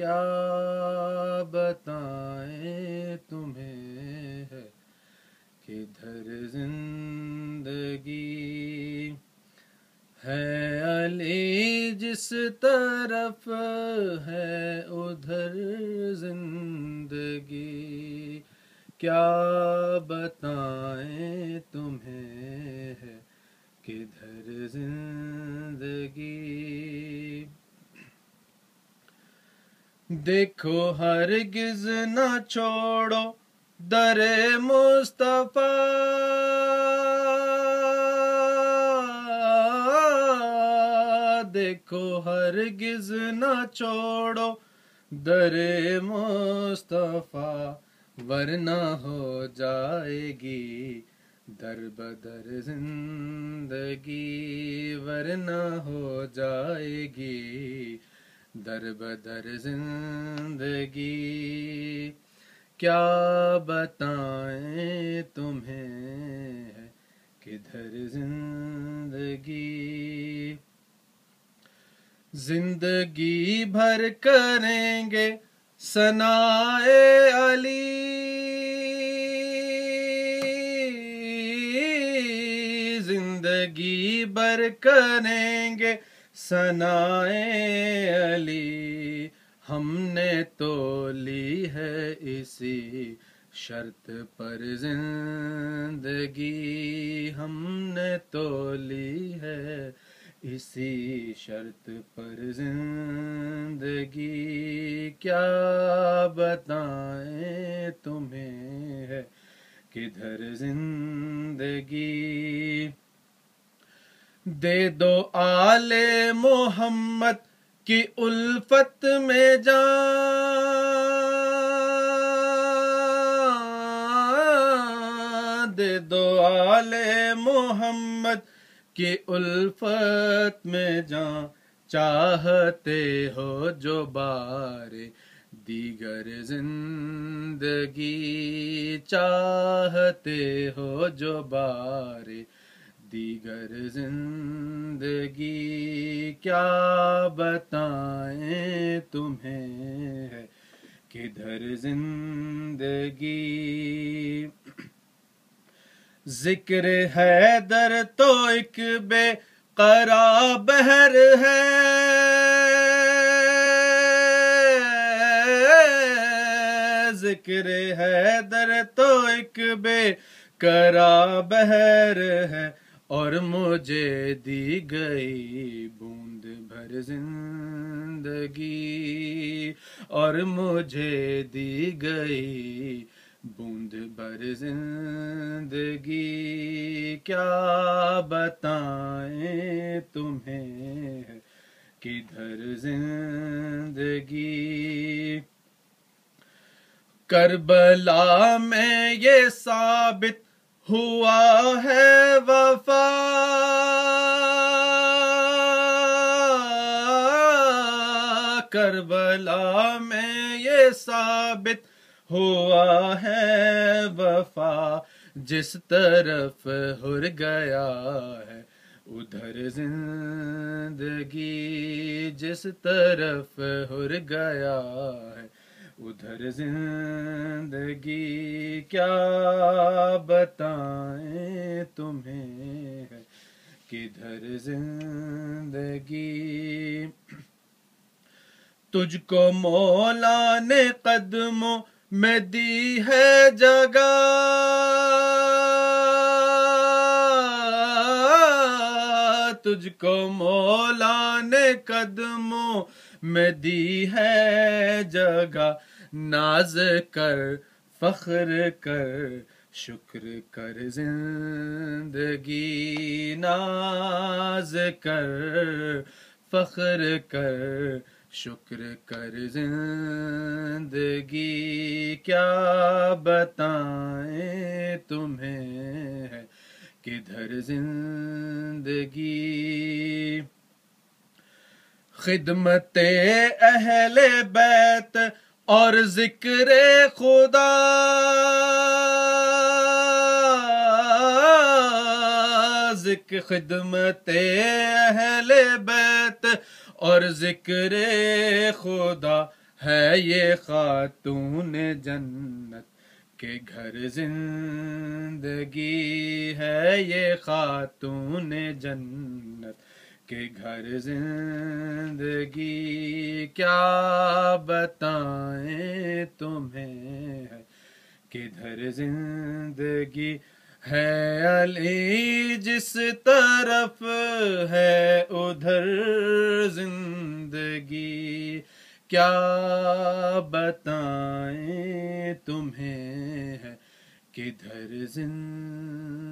क्या बताएं तुम्हें है किधर जिंदगी है अली जिस तरफ है उधर जिंदगी क्या बताएं तुम्हें है किधर जिंदगी देखो हर गिज न छोड़ो दरे मुस्तफा देखो हर गिज न छोड़ो दरे मुस्तफा वरना हो जाएगी दर बदर जिंदगी वरना हो जाएगी दर बदर जिंदगी क्या बताएं तुम्हें है किधर जिंदगी जिंदगी भर करेंगे सनाए अली जिंदगी भर करेंगे सनाए अली हमने तो ली है इसी शर्त पर जिंदगी हमने तो ली है इसी शर्त पर जिंदगी क्या बताएं तुम्हें है किधर जिंदगी दे दो आले मोहम्मद की उल्फत में जा दे दो आले मोहम्मद की उल्फत में जा चाहते हो जो बारे दीगर जिंदगी चाहते हो जो बारे दीगर जिंदगी क्या बताएं तुम्हें है किधर जिंदगी जिक्र है दर तो एक करा बहर है जिक्र है दर तो एक करा बहर है और मुझे दी गई बूंद भर जिंदगी और मुझे दी गई बूंद भर जिंदगी क्या बताएं तुम्हें किधर जिंदगी करबला में ये साबित हुआ है वफा करबला में ये साबित हुआ है वफा जिस तरफ हुर गया है उधर जिंदगी जिस तरफ हुर गया है उधर जिंदगी क्या बताएं तुम्हें किधर जिंदगी तुझको मौला ने कदमों में दी है जगह तुझको मौला ने कदमों में दी है जगह नाज कर फख्र कर शुक्र कर जिंदगी नाज कर फख्र कर शुक्र कर जिंदगी क्या बताएं तुम्हें है किधर जिंदगी खिदमत अहले बैत और जिक्र खुदा जिक खिदमत अहले बैत और जिक्र खुदा है ये खातून जन्नत के घर जिंदगी है ये खातून जन्नत के घर जिंदगी क्या बताएं तुम्हें है किधर जिंदगी है अली जिस तरफ है उधर जिंदगी क्या बताएं तुम्हें है किधर जिंदगी